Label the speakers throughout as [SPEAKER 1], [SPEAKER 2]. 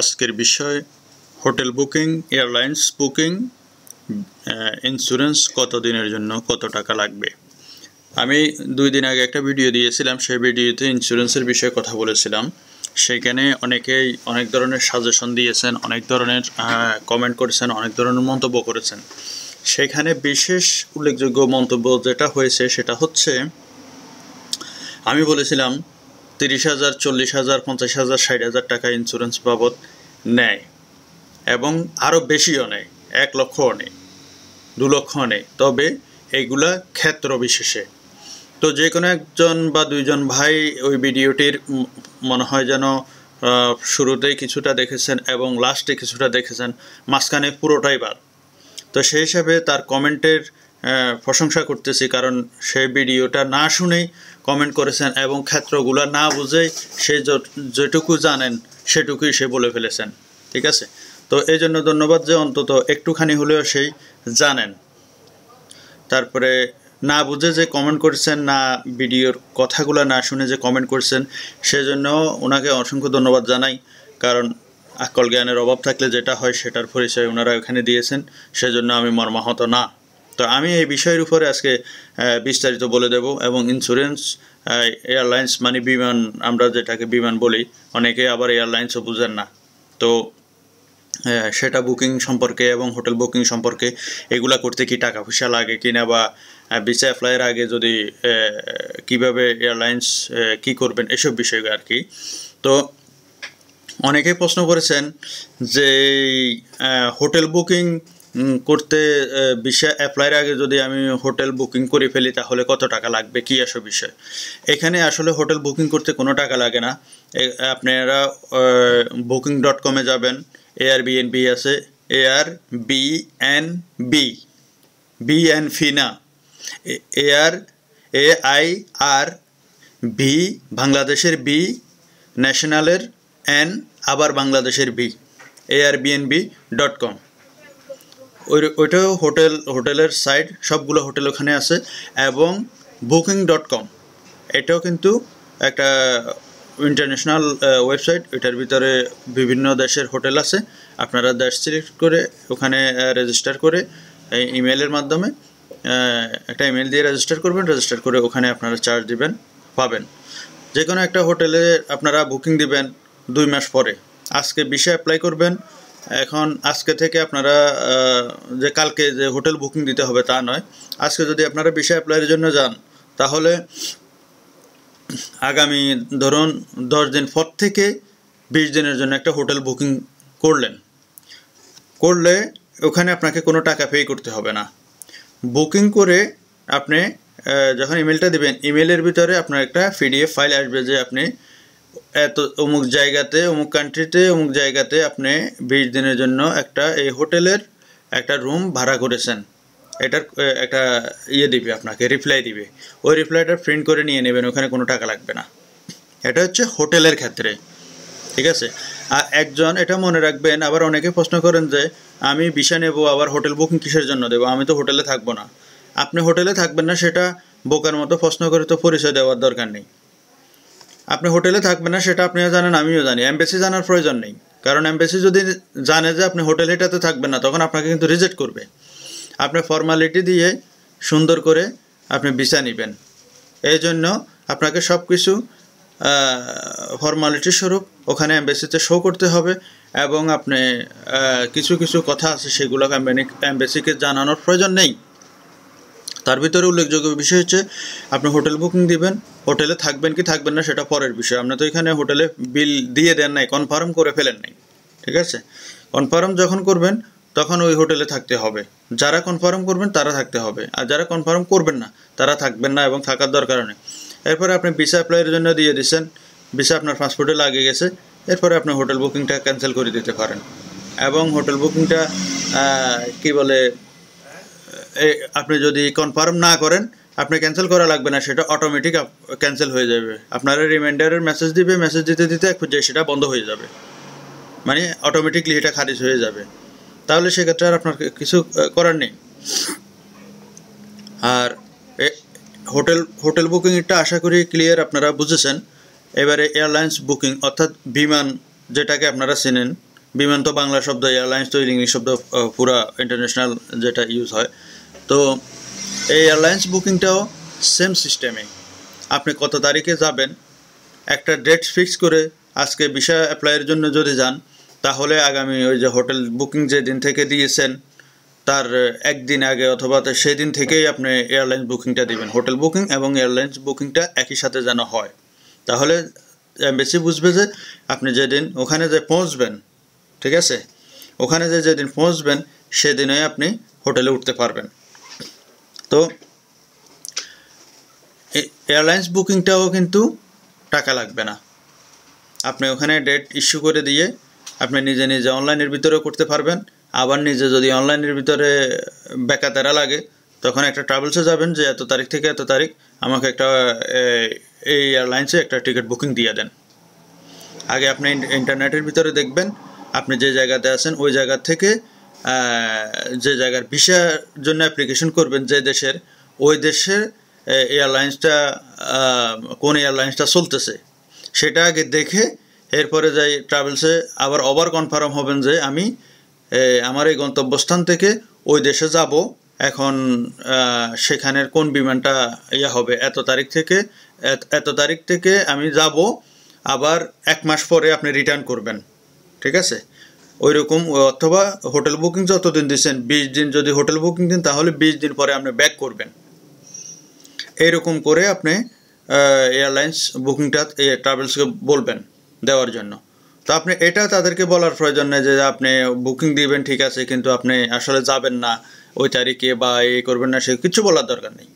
[SPEAKER 1] আজকের বিষয় hotel booking airlines booking insurance কত দিনের জন্য কত টাকা লাগবে আমি দুই দিন আগে একটা ভিডিও দিয়েছিলাম সেই ভিডিওতে ইন্স্যুরেন্সের বিষয়ে কথা বলেছিলাম সেখানে অনেকেই অনেক ধরনের সাজেশন দিয়েছেন অনেক ধরনের কমেন্ট করেছেন অনেক ধরনের মন্তব্য করেছেন সেখানে বিশেষ উল্লেখযোগ্য মন্তব্য যেটা হয়েছে সেটা হচ্ছে আমি বলেছিলাম তিরিশ হাজার চল্লিশ হাজার পঞ্চাশ হাজার ষাট হাজার টাকা ইন্স্যুরেন্স বাবদ নেয় এবং আরও বেশিও নেয় এক লক্ষও নেই দু লক্ষও নেই তবে এইগুলা ক্ষেত্র বিশেষে তো যে কোনো একজন বা দুইজন ভাই ওই ভিডিওটির মনে হয় যেন শুরুতেই কিছুটা দেখেছেন এবং লাস্টে কিছুটা দেখেছেন মাঝখানে পুরোটাই বাদ তো সেই হিসাবে তার কমেন্টের প্রশংসা করতেছি কারণ সে ভিডিওটা না শুনেই কমেন্ট করেছেন এবং ক্ষেত্রগুলো না বুঝেই সে যেটুকু জানেন সেটুকুই সে বলে ফেলেছেন ঠিক আছে তো এই জন্য ধন্যবাদ যে অন্তত একটুখানি হলেও সেই জানেন তারপরে না বুঝে যে কমেন্ট করছেন না ভিডিওর কথাগুলো না শুনে যে কমেন্ট করছেন সেজন্য ওনাকে অসংখ্য ধন্যবাদ জানাই কারণ আকল জ্ঞানের অভাব থাকলে যেটা হয় সেটার পরিচয় ওনারা ওখানে দিয়েছেন সেজন্য আমি মর্মাহত না তো আমি এই বিষয়ের উপরে আজকে বিস্তারিত বলে দেব এবং ইন্স্যুরেন্স এয়ারলাইন্স মানে বিমান আমরা যেটাকে বিমান বলি অনেকে আবার এয়ারলাইন্সও বুঝেন না তো সেটা বুকিং সম্পর্কে এবং হোটেল বুকিং সম্পর্কে এগুলা করতে কি টাকা পয়সা লাগে কিনা বা ভিসা অ্যাপ্লাইয়ের আগে যদি কিভাবে এয়ারলাইন্স কি করবেন এসব বিষয় আর কি তো অনেকেই প্রশ্ন করেছেন যে হোটেল বুকিং করতে বিষয় অ্যাপ্লাইয়ের আগে যদি আমি হোটেল বুকিং করে ফেলি তাহলে কত টাকা লাগবে কী আসো বিষয় এখানে আসলে হোটেল বুকিং করতে কোনো টাকা লাগে না আপনারা বুকিং ডট কমে যাবেন এআর বিএনবি আছে এআর বিএন বি বিএন ফিনা এআর এ আই আর ভি বাংলাদেশের বি ন্যাশনালের এন আবার বাংলাদেশের বি এআরবিএনবি ডট কম ওই ওইটাও হোটেল হোটেলের সাইট সবগুলো হোটেল ওখানে আছে এবং বুকিং ডট কম এটাও কিন্তু একটা ইন্টারন্যাশনাল ওয়েবসাইট এটার ভিতরে বিভিন্ন দেশের হোটেল আছে আপনারা দেশ সিলেক্ট করে ওখানে রেজিস্টার করে ইমেলের মাধ্যমে একটা ইমেল দিয়ে রেজিস্টার করবেন রেজিস্টার করে ওখানে আপনারা চার্জ দিবেন পাবেন যে কোনো একটা হোটেলে আপনারা বুকিং দিবেন দুই মাস পরে আজকে বিষে অ্যাপ্লাই করবেন এখন আজকে থেকে আপনারা যে কালকে যে হোটেল বুকিং দিতে হবে তা নয় আজকে যদি আপনারা বিষয় অ্যাপ্লাইয়ের জন্য যান তাহলে আগামী ধরুন দশ দিন পর থেকে বিশ দিনের জন্য একটা হোটেল বুকিং করলেন করলে ওখানে আপনাকে কোনো টাকা পে করতে হবে না বুকিং করে আপনি যখন ইমেলটা দেবেন ইমেলের ভিতরে আপনার একটা পিডিএফ ফাইল আসবে যে আপনি এত অমুক জায়গাতে অমুক কান্ট্রিতে অমুক জায়গাতে আপনি বিশ দিনের জন্য একটা এই হোটেলের একটা রুম ভাড়া করেছেন এটার একটা ইয়ে দিবে আপনাকে রিপ্লাই দিবে ওই রিপ্লাইটা প্রিন্ট করে নিয়ে নেবেন ওখানে কোনো টাকা লাগবে না এটা হচ্ছে হোটেলের ক্ষেত্রে ঠিক আছে আর একজন এটা মনে রাখবেন আবার অনেকে প্রশ্ন করেন যে আমি বিষা নেব আবার হোটেল বুকিং কিসের জন্য দেবো আমি তো হোটেলে থাকবো না আপনি হোটেলে থাকবেন না সেটা বোকার মতো প্রশ্ন করে তো পরিচয় দেওয়ার দরকার নেই আপনি হোটেলে থাকবেন না সেটা আপনিও জানেন আমিও জানি এমবেসি জানার প্রয়োজন নেই কারণ এমবেসি যদি জানে যে আপনি হোটেল এটাতে থাকবেন না তখন আপনাকে কিন্তু রিজেক্ট করবে আপনি ফর্মালিটি দিয়ে সুন্দর করে আপনি ভিসা নেবেন এই জন্য আপনাকে সব কিছু ফর্মালিটি স্বরূপ ওখানে অ্যাম্বেসিতে শো করতে হবে এবং আপনি কিছু কিছু কথা আছে সেগুলোকে অ্যাম্বেসিকে জানানোর প্রয়োজন নেই তার ভিতরে উল্লেখযোগ্য বিষয় হচ্ছে আপনি হোটেল বুকিং দিবেন হোটেলে থাকবেন কি থাকবেন না সেটা পরের বিষয় আপনি তো এখানে হোটেলে বিল দিয়ে দেন নাই কনফার্ম করে ফেলেন নাই ঠিক আছে কনফার্ম যখন করবেন তখন ওই হোটেলে থাকতে হবে যারা কনফার্ম করবেন তারা থাকতে হবে আর যারা কনফার্ম করবেন না তারা থাকবেন না এবং থাকার দরকার নেই এরপরে আপনি ভিসা অ্যাপ্লাইয়ের জন্য দিয়ে দিচ্ছেন ভিসা আপনার পাসপোর্টে লাগে গেছে এরপরে আপনি হোটেল বুকিংটা ক্যান্সেল করে দিতে পারেন এবং হোটেল বুকিংটা কি বলে আপনি যদি কনফার্ম না করেন আপনি ক্যান্সেল করা লাগবে না সেটা অটোমেটিক ক্যান্সেল হয়ে যাবে আপনারা রিমাইন্ডারের মেসেজ দিবে মেসেজ দিতে দিতে এক পর্যায়ে সেটা বন্ধ হয়ে যাবে মানে অটোমেটিকলি এটা খারিজ হয়ে যাবে তাহলে সেক্ষেত্রে আর আপনার কিছু করার নেই আর হোটেল হোটেল বুকিংটা আশা করি ক্লিয়ার আপনারা বুঝেছেন এবারে এয়ারলাইন্স বুকিং অর্থাৎ বিমান যেটাকে আপনারা চেনেন বিমান তো বাংলা শব্দ এয়ারলাইন্স তো ইংলিশ শব্দ পুরা ইন্টারন্যাশনাল যেটা ইউজ হয় তো এই এয়ারলাইন্স বুকিংটাও সেম সিস্টেমে আপনি কত তারিখে যাবেন একটা ডেট ফিক্স করে আজকে বিষয় অ্যাপ্লাইয়ের জন্য যদি যান তাহলে আগামী ওই যে হোটেল বুকিং যে দিন থেকে দিয়েছেন তার একদিন আগে অথবা সেই দিন থেকেই আপনি এয়ারলাইন্স বুকিংটা দিবেন হোটেল বুকিং এবং এয়ারলাইন্স বুকিংটা একই সাথে যেন হয় তাহলে বেশি বুঝবে যে আপনি যেদিন ওখানে যে পৌঁছবেন ঠিক আছে ওখানে যে যেদিন পৌঁছবেন সেদিনে আপনি হোটেলে উঠতে পারবেন তো এয়ারলাইন্স বুকিংটাও কিন্তু টাকা লাগবে না আপনি ওখানে ডেট ইস্যু করে দিয়ে আপনি নিজে নিজে অনলাইনের ভিতরেও করতে পারবেন আবার নিজে যদি অনলাইনের ভিতরে বেকাতেরা লাগে তখন একটা ট্রাভেলসে যাবেন যে এত তারিখ থেকে এত তারিখ আমাকে একটা এই এয়ারলাইন্সে একটা টিকিট বুকিং দিয়ে দেন আগে আপনি ইন্টারনেটের ভিতরে দেখবেন আপনি যে জায়গাতে আছেন ওই জায়গা থেকে যে জায়গার ভিসার জন্য অ্যাপ্লিকেশন করবেন যে দেশের ওই দেশের এয়ারলাইন্সটা কোন এয়ারলাইন্সটা চলতেছে সেটা আগে দেখে এরপরে যাই ট্রাভেলসে আবার ওভার কনফার্ম হবেন যে আমি আমার এই গন্তব্যস্থান থেকে ওই দেশে যাব এখন সেখানের কোন বিমানটা ইয়া হবে এত তারিখ থেকে এত তারিখ থেকে আমি যাব আবার এক মাস পরে আপনি রিটার্ন করবেন ঠিক আছে ওই রকম অথবা হোটেল বুকিং যতদিন দিচ্ছেন বিশ দিন যদি হোটেল বুকিং দিন তাহলে বিশ দিন পরে আপনি ব্যাক করবেন এইরকম করে আপনি এয়ারলাইন্স বুকিংটা ট্রাভেলসকে বলবেন দেওয়ার জন্য তো আপনি এটা তাদেরকে বলার প্রয়োজন নেই যে আপনি বুকিং দিবেন ঠিক আছে কিন্তু আপনি আসলে যাবেন না ওই তারিখে বা এ করবেন না সে কিছু বলার দরকার নেই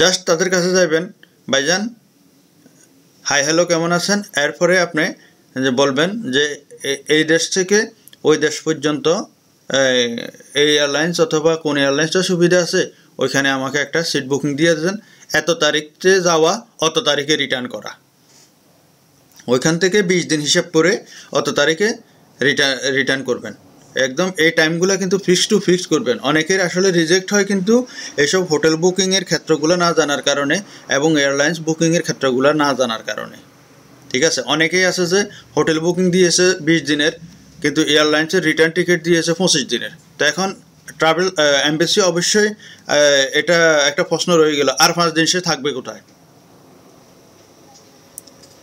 [SPEAKER 1] জাস্ট তাদের কাছে যাবেন ভাইজান হাই হ্যালো কেমন আছেন এরপরে আপনি যে বলবেন যে এই দেশ থেকে ওই দেশ পর্যন্ত এই এয়ারলাইন্স অথবা কোন এয়ারলাইন্সটা সুবিধা আছে ওইখানে আমাকে একটা সিট বুকিং দিয়ে দেন এত তারিখে যাওয়া অত তারিখে রিটার্ন করা ওইখান থেকে বিশ দিন হিসাব করে অত তারিখে রিটার্ন রিটার্ন করবেন একদম এই টাইমগুলো কিন্তু ফিক্স টু ফিক্স করবেন অনেকের আসলে রিজেক্ট হয় কিন্তু এসব হোটেল বুকিংয়ের ক্ষেত্রগুলো না জানার কারণে এবং এয়ারলাইন্স বুকিংয়ের ক্ষেত্রগুলো না জানার কারণে ঠিক আছে অনেকেই আছে যে হোটেল বুকিং দিয়েছে বিশ দিনের কিন্তু এয়ারলাইন্সের রিটার্ন টিকিট দিয়েছে পঁচিশ দিনের তো এখন ট্রাভেল এমবেসি অবশ্যই এটা একটা প্রশ্ন রয়ে গেল আর পাঁচ দিন সে থাকবে কোথায়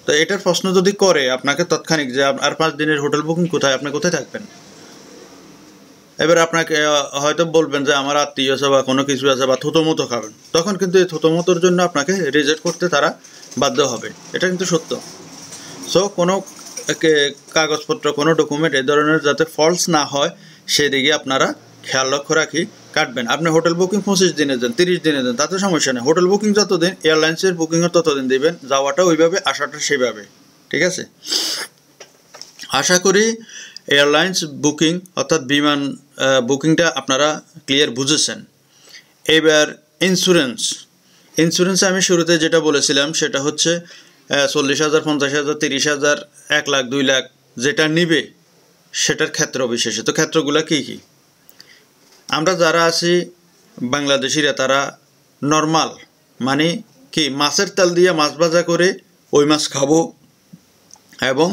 [SPEAKER 1] তো এটার প্রশ্ন যদি করে আপনাকে তৎক্ষণিক যে আর পাঁচ দিনের হোটেল বুকিং কোথায় আপনি কোথায় থাকবেন এবার আপনাকে হয়তো বলবেন যে আমার আত্মীয় আছে বা কোনো কিছু আছে বা থুতোমতো খাবেন তখন কিন্তু এই থুতোমতোর জন্য আপনাকে রিজেক্ট করতে তারা বাধ্য হবে এটা কিন্তু সত্য সো কোনো কাগজপত্র কোনো ডকুমেন্ট এ ধরনের যাতে ফলস না হয় সেদিকে আপনারা খেয়াল লক্ষ্য রাখি কাটবেন আপনি হোটেল বুকিং পঁচিশ দিনে দেন তিরিশ দিনে দেন তাতে সমস্যা নেই হোটেল বুকিং যতদিন এয়ারলাইন্সের বুকিংও ততদিন দিবেন যাওয়াটা ওইভাবে আসাটা সেভাবে ঠিক আছে আশা করি এয়ারলাইন্স বুকিং অর্থাৎ বিমান বুকিংটা আপনারা ক্লিয়ার বুঝেছেন এবার ইন্স্যুরেন্স ইন্স্যুরেন্সে আমি শুরুতে যেটা বলেছিলাম সেটা হচ্ছে হ্যাঁ, চল্লিশ হাজার পঞ্চাশ হাজার তিরিশ হাজার এক লাখ দুই লাখ যেটা নিবে সেটার ক্ষেত্র বিশেষে তো ক্ষেত্রগুলো কী কী আমরা যারা আছি বাংলাদেশিরা তারা নর্মাল মানে কি মাছের তেল দিয়ে মাছ ভাজা করে ওই মাছ খাবো এবং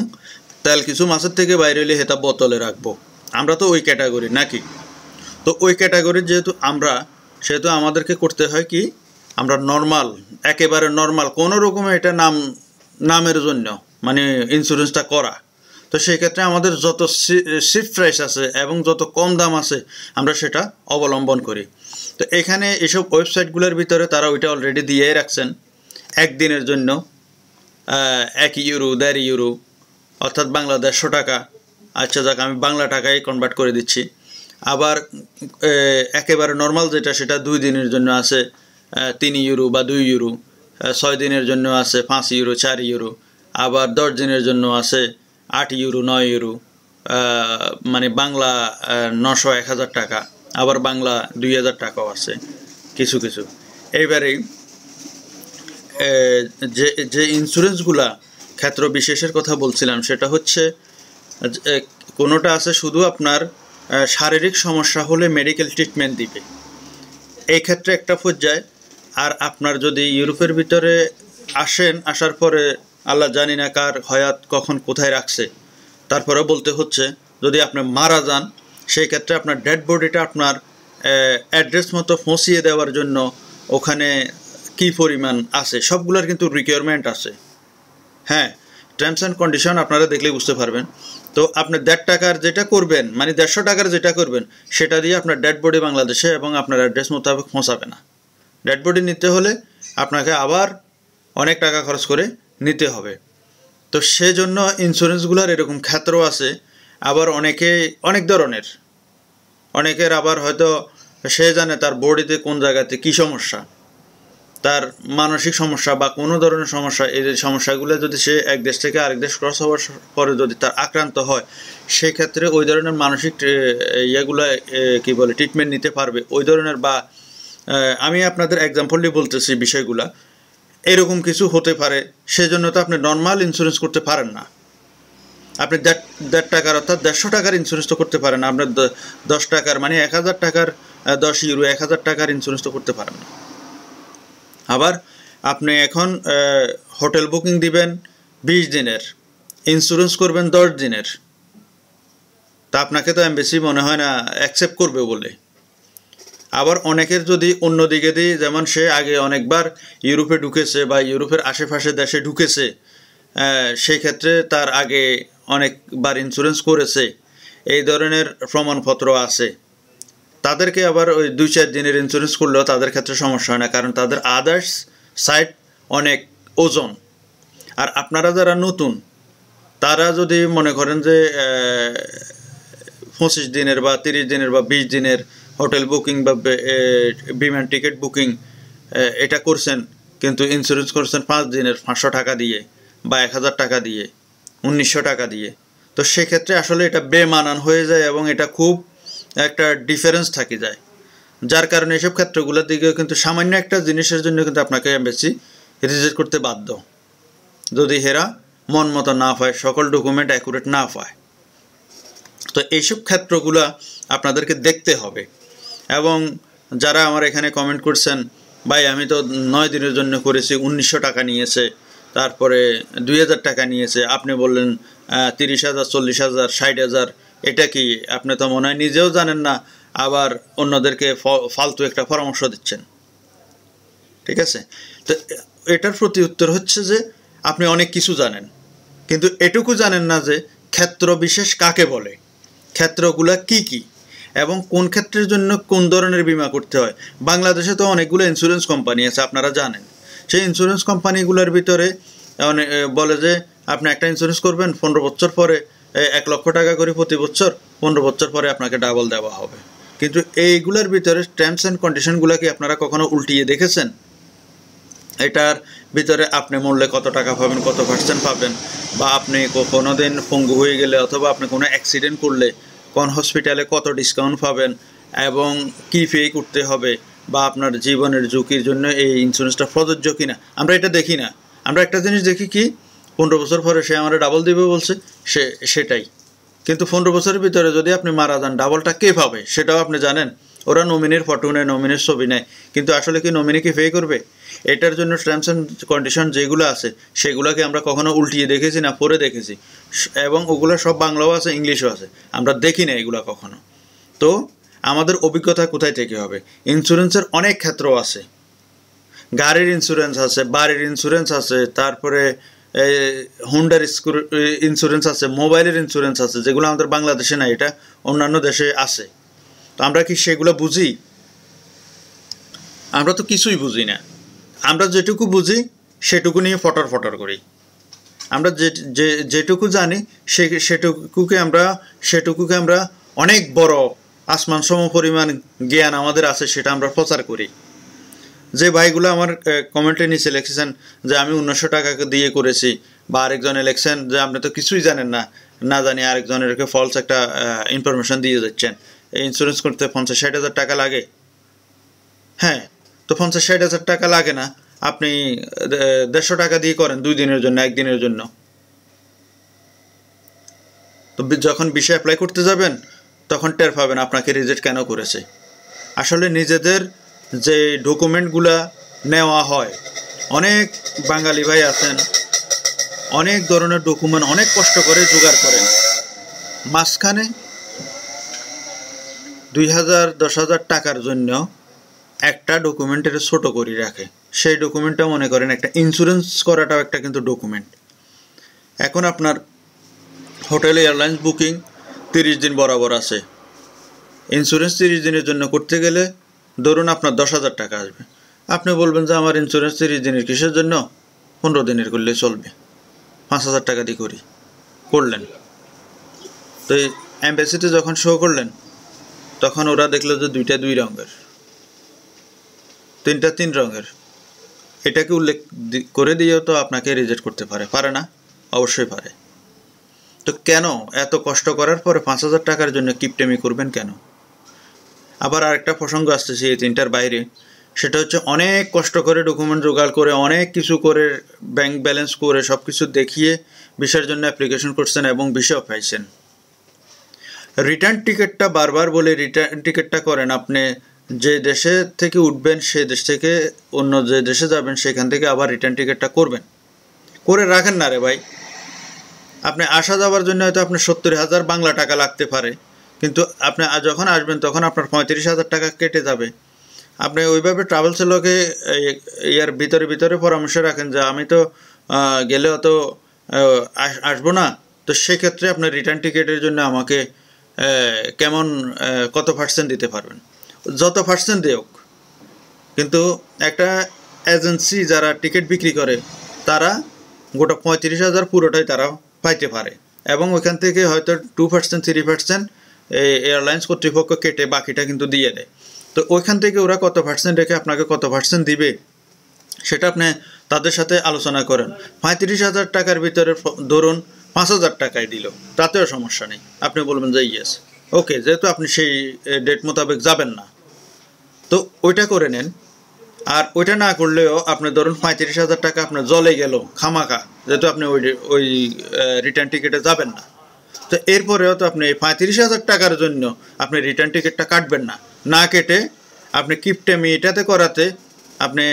[SPEAKER 1] তেল কিছু মাছের থেকে বাইরে এলে হেতা বোতলে রাখবো আমরা তো ওই ক্যাটাগরি নাকি তো ওই ক্যাটাগরির যেহেতু আমরা সেহেতু আমাদেরকে করতে হয় কি আমরা নর্মাল একেবারে নর্মাল কোনো রকমে এটা নাম নামের জন্য মানে ইন্স্যুরেন্সটা করা তো সেই ক্ষেত্রে আমাদের যত সিপ প্রাইস আছে এবং যত কম দাম আছে আমরা সেটা অবলম্বন করি তো এখানে এসব ওয়েবসাইটগুলোর ভিতরে তারা ওইটা অলরেডি দিয়ে রাখছেন একদিনের জন্য এক ইউরো দেড় ইউরো অর্থাৎ বাংলা দেড়শো টাকা আচ্ছা যাক আমি বাংলা টাকায় কনভার্ট করে দিচ্ছি আবার একেবারে নর্মাল যেটা সেটা দুই দিনের জন্য আছে তিন ইউরো বা দুই ইউরো ছয় দিনের জন্য আছে পাঁচ ইউরো চার ইউরো আবার দশ দিনের জন্য আছে আট ইউরো নয় ইউরো মানে বাংলা নশো এক হাজার টাকা আবার বাংলা দুই হাজার টাকাও আছে কিছু কিছু এইবারে যে যে ইন্স্যুরেন্সগুলা ক্ষেত্র বিশেষের কথা বলছিলাম সেটা হচ্ছে কোনোটা আছে শুধু আপনার শারীরিক সমস্যা হলে মেডিকেল ট্রিটমেন্ট দিবে এই ক্ষেত্রে একটা পর্যায়ে আর আপনার যদি ইউরোপের ভিতরে আসেন আসার পরে আল্লাহ জানি না কার হয়াত কখন কোথায় রাখছে তারপরে বলতে হচ্ছে যদি আপনি মারা যান সেই ক্ষেত্রে আপনার ডেড বডিটা আপনার অ্যাড্রেস মতো পৌঁছিয়ে দেওয়ার জন্য ওখানে কি পরিমাণ আছে সবগুলোর কিন্তু রিকোয়ারমেন্ট আছে হ্যাঁ টার্মস অ্যান্ড কন্ডিশন আপনারা দেখলেই বুঝতে পারবেন তো আপনি দেড় টাকার যেটা করবেন মানে দেড়শো টাকার যেটা করবেন সেটা দিয়ে আপনার ডেড বডি বাংলাদেশে এবং আপনার অ্যাড্রেস মোতাবেক ফোঁসাবে না ডেড বডি নিতে হলে আপনাকে আবার অনেক টাকা খরচ করে নিতে হবে তো সেজন্য ইন্স্যুরেন্সগুলোর এরকম ক্ষেত্র আছে আবার অনেকে অনেক ধরনের অনেকের আবার হয়তো সে জানে তার বডিতে কোন জায়গাতে কি সমস্যা তার মানসিক সমস্যা বা কোনো ধরনের সমস্যা এই সমস্যাগুলো যদি সে এক দেশ থেকে আরেক দেশ ক্রস হওয়ার পরে যদি তার আক্রান্ত হয় সেক্ষেত্রে ওই ধরনের মানসিক ইয়েগুলো কী বলে ট্রিটমেন্ট নিতে পারবে ওই ধরনের বা আমি আপনাদের এক্সাম্পল বলতেছি বিষয়গুলা এরকম কিছু হতে পারে সেজন্য তো আপনি নর্মাল ইন্স্যুরেন্স করতে পারেন না আপনি দেড় টাকার অর্থাৎ দেড়শো টাকার ইন্স্যুরেন্স তো করতে পারেন আপনার দশ টাকার মানে এক হাজার টাকার দশ ইউরো এক হাজার টাকার ইন্স্যুরেন্স তো করতে পারেন না আবার আপনি এখন হোটেল বুকিং দিবেন বিশ দিনের ইন্স্যুরেন্স করবেন দশ দিনের তা আপনাকে তো এমবেসি মনে হয় না অ্যাকসেপ্ট করবে বলে আবার অনেকের যদি অন্য দিকে দিয়ে যেমন সে আগে অনেকবার ইউরোপে ঢুকেছে বা ইউরোপের আশেপাশে দেশে ঢুকেছে সেই ক্ষেত্রে তার আগে অনেকবার ইন্স্যুরেন্স করেছে এই ধরনের প্রমাণপত্র আছে তাদেরকে আবার ওই দুই চার দিনের ইন্স্যুরেন্স করলেও তাদের ক্ষেত্রে সমস্যা হয় না কারণ তাদের আদার্স সাইট অনেক ওজন আর আপনারা যারা নতুন তারা যদি মনে করেন যে পঁচিশ দিনের বা তিরিশ দিনের বা বিশ দিনের হোটেল বুকিং বা বিমান টিকিট বুকিং এটা করছেন কিন্তু ইন্স্যুরেন্স করছেন পাঁচ দিনের পাঁচশো টাকা দিয়ে বা এক হাজার টাকা দিয়ে উনিশশো টাকা দিয়ে তো সেক্ষেত্রে আসলে এটা বেমানান হয়ে যায় এবং এটা খুব একটা ডিফারেন্স থাকে যায় যার কারণে এসব ক্ষেত্রগুলোর দিকেও কিন্তু সামান্য একটা জিনিসের জন্য কিন্তু আপনাকে বেশি রিজেক্ট করতে বাধ্য যদি হেরা মন মতো না পায় সকল ডকুমেন্ট অ্যাকুরেট না পায় তো এইসব ক্ষেত্রগুলো আপনাদেরকে দেখতে হবে এবং যারা আমার এখানে কমেন্ট করছেন ভাই আমি তো নয় দিনের জন্য করেছি উনিশশো টাকা নিয়েছে তারপরে দুই হাজার টাকা নিয়েছে আপনি বললেন তিরিশ হাজার চল্লিশ হাজার ষাট হাজার এটা কি আপনি তো মনে হয় নিজেও জানেন না আবার অন্যদেরকে ফালতু একটা পরামর্শ দিচ্ছেন ঠিক আছে তো এটার প্রতি উত্তর হচ্ছে যে আপনি অনেক কিছু জানেন কিন্তু এটুকু জানেন না যে ক্ষেত্র বিশেষ কাকে বলে ক্ষেত্রগুলা কি কী এবং কোন ক্ষেত্রের জন্য কোন ধরনের বিমা করতে হয় বাংলাদেশে তো অনেকগুলো ইন্স্যুরেন্স কোম্পানি আছে আপনারা জানেন সেই ইন্স্যুরেন্স কোম্পানিগুলোর ভিতরে মানে, বলে যে আপনি একটা ইন্স্যুরেন্স করবেন পনেরো বছর পরে এক লক্ষ টাকা করে প্রতি বছর পনেরো বছর পরে আপনাকে ডাবল দেওয়া হবে কিন্তু এইগুলোর ভিতরে টার্মস অ্যান্ড কন্ডিশনগুলোকে আপনারা কখনো উল্টিয়ে দেখেছেন এটার ভিতরে আপনি মূল্যে কত টাকা পাবেন কত পার্সেন্ট পাবেন বা আপনি কোনো দিন পঙ্গু হয়ে গেলে অথবা আপনি কোনো অ্যাক্সিডেন্ট করলে কোন হসপিটালে কত ডিসকাউন্ট পাবেন এবং কী পে করতে হবে বা আপনার জীবনের ঝুঁকির জন্য এই ইন্স্যুরেন্সটা প্রযোজ্য কিনা আমরা এটা দেখি না আমরা একটা জিনিস দেখি কি পনেরো বছর পরে সে আমার ডাবল দেবে বলছে সে সেটাই কিন্তু পনেরো বছরের ভিতরে যদি আপনি মারা যান ডাবলটা কে পাবে সেটাও আপনি জানেন ওরা নমিনির ফটো নেয় নমিনির ছবি নেয় কিন্তু আসলে কি নমিনি কি পে করবে এটার জন্য টার্মস অ্যান্ড কন্ডিশন যেগুলো আছে সেগুলোকে আমরা কখনো উল্টিয়ে দেখেছি না পড়ে দেখেছি এবং ওগুলো সব বাংলাও আছে ইংলিশও আছে আমরা দেখি না এগুলো কখনো তো আমাদের অভিজ্ঞতা কোথায় থেকে হবে ইন্স্যুরেন্সের অনেক ক্ষেত্র আছে গাড়ির ইন্স্যুরেন্স আছে বাড়ির ইন্স্যুরেন্স আছে তারপরে হোন্ডার ইন্স্যুরেন্স আছে মোবাইলের ইন্স্যুরেন্স আছে যেগুলো আমাদের বাংলাদেশে না এটা অন্যান্য দেশে আছে তো আমরা কি সেগুলো বুঝি আমরা তো কিছুই বুঝি না আমরা যেটুকু বুঝি সেটুকু নিয়ে ফটর ফটর করি আমরা যে যেটুকু জানি সে সেটুকুকে আমরা সেটুকুকে আমরা অনেক বড় আসমান সম পরিমাণ জ্ঞান আমাদের আছে সেটা আমরা প্রচার করি যে ভাইগুলো আমার কমেন্টে নিচে লিখেছেন যে আমি উনিশশো টাকা দিয়ে করেছি বা আরেকজন লিখছেন যে আপনি তো কিছুই জানেন না না জানি আরেকজনেরকে ফলস একটা ইনফরমেশন দিয়ে যাচ্ছেন ইন্স্যুরেন্স করতে পঞ্চাশ ষাট হাজার টাকা লাগে হ্যাঁ তো পঞ্চাশ ষাট হাজার টাকা লাগে না আপনি দেড়শো টাকা দিয়ে করেন দুই দিনের জন্য একদিনের জন্য তো যখন বিষয় অ্যাপ্লাই করতে যাবেন তখন টের পাবেন আপনাকে রিজেক্ট কেন করেছে আসলে নিজেদের যে ডকুমেন্টগুলা নেওয়া হয় অনেক বাঙালি ভাই আছেন অনেক ধরনের ডকুমেন্ট অনেক কষ্ট করে জোগাড় করেন মাঝখানে দুই হাজার দশ হাজার টাকার জন্য একটা ডকুমেন্টের ছোট করে রাখে সেই ডকুমেন্টটা মনে করেন একটা ইন্স্যুরেন্স করাটাও একটা কিন্তু ডকুমেন্ট এখন আপনার হোটেল এয়ারলাইন্স বুকিং তিরিশ দিন বরাবর আছে ইন্স্যুরেন্স তিরিশ দিনের জন্য করতে গেলে ধরুন আপনার দশ হাজার টাকা আসবে আপনি বলবেন যে আমার ইন্স্যুরেন্স তিরিশ দিনের কিসের জন্য পনেরো দিনের করলে চলবে পাঁচ হাজার টাকা দিয়ে করি করলেন তো এই অ্যাম্বাসিতে যখন শো করলেন তখন ওরা দেখলো যে দুইটা দুই রঙের তিনটা তিন রঙের এটাকে উল্লেখ করে দিয়েও তো আপনাকে রিজেক্ট করতে পারে পারে না অবশ্যই পারে তো কেন এত কষ্ট করার পরে পাঁচ হাজার টাকার জন্য কিপটেমি করবেন কেন আবার আরেকটা প্রসঙ্গ আসতেছে এই তিনটার বাইরে সেটা হচ্ছে অনেক কষ্ট করে ডকুমেন্ট জোগাড় করে অনেক কিছু করে ব্যাংক ব্যালেন্স করে সব কিছু দেখিয়ে বিষয়ের জন্য অ্যাপ্লিকেশন করছেন এবং বিষয় পাইছেন রিটার্ন টিকিটটা বারবার বলে রিটার্ন টিকিটটা করেন আপনি যে দেশে থেকে উঠবেন সে দেশ থেকে অন্য যে দেশে যাবেন সেখান থেকে আবার রিটার্ন টিকিটটা করবেন করে রাখেন না রে ভাই আপনি আসা যাওয়ার জন্য হয়তো আপনার সত্তর হাজার বাংলা টাকা লাগতে পারে কিন্তু আপনি যখন আসবেন তখন আপনার পঁয়ত্রিশ হাজার টাকা কেটে যাবে আপনি ওইভাবে ট্রাভেলস লোকে ইয়ার ভিতরে ভিতরে পরামর্শ রাখেন যে আমি তো গেলে অত আসবো না তো সেক্ষেত্রে আপনার রিটার্ন টিকিটের জন্য আমাকে কেমন কত পার্সেন্ট দিতে পারবেন যত পার্সেন্ট হোক কিন্তু একটা এজেন্সি যারা টিকিট বিক্রি করে তারা গোটা পঁয়ত্রিশ হাজার পুরোটাই তারা পাইতে পারে এবং ওইখান থেকে হয়তো টু পার্সেন্ট থ্রি পার্সেন্ট এই এয়ারলাইন্স কর্তৃপক্ষ কেটে বাকিটা কিন্তু দিয়ে দেয় তো ওইখান থেকে ওরা কত পার্সেন্ট রেখে আপনাকে কত পার্সেন্ট দিবে সেটা আপনি তাদের সাথে আলোচনা করেন পঁয়ত্রিশ হাজার টাকার ভিতরে ধরুন পাঁচ হাজার টাকায় দিল তাতেও সমস্যা নেই আপনি বলবেন যে ইয়েস ওকে যেহেতু আপনি সেই ডেট মোতাবেক যাবেন না তো ওইটা করে নেন আর ওইটা না করলেও আপনি ধরুন পঁয়ত্রিশ হাজার টাকা আপনার জলে গেল খামাকা যেহেতু আপনি ওই ওই রিটার্ন টিকিটে যাবেন না তো এরপরেও তো আপনি পঁয়ত্রিশ হাজার টাকার জন্য আপনি রিটার্ন টিকিটটা কাটবেন না না কেটে আপনি কিপটে এটাতে করাতে আপনি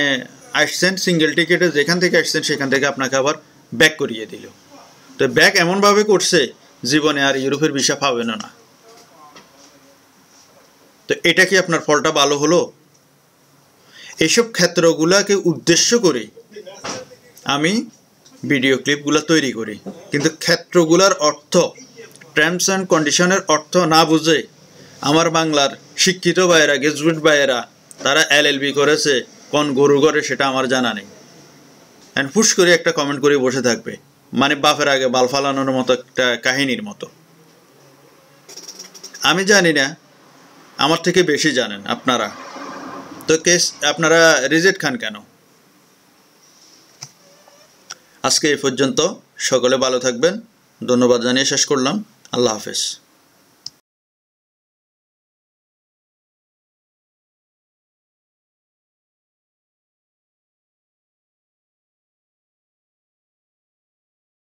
[SPEAKER 1] আসছেন সিঙ্গেল টিকিটে যেখান থেকে আসছেন সেখান থেকে আপনাকে আবার ব্যাক করিয়ে দিল তো ব্যাক এমনভাবে করছে জীবনে আর ইউরোপের ভিসা পাবেন না তো এটা কি আপনার ফলটা ভালো হলো এসব ক্ষেত্রগুলোকে উদ্দেশ্য করে আমি ভিডিও ক্লিপগুলো তৈরি করি কিন্তু ক্ষেত্রগুলার অর্থ টার্মস অ্যান্ড কন্ডিশনের অর্থ না বুঝে আমার বাংলার শিক্ষিত ভাইয়েরা গ্রাজুয়েট ভাইয়েরা তারা এলএলবি করেছে কোন গরু করে সেটা আমার জানা নেই অ্যান্ড ফুস করে একটা কমেন্ট করে বসে থাকবে মানে বাপের আগে বাল ফালানোর মতো একটা কাহিনীর মতো আমি জানি না আমার থেকে বেশি জানেন আপনারা তো কেস আপনারা রিজেক্ট খান কেন আজকে এই পর্যন্ত সকলে ভালো থাকবেন ধন্যবাদ জানিয়ে শেষ করলাম আল্লাহ হাফেজ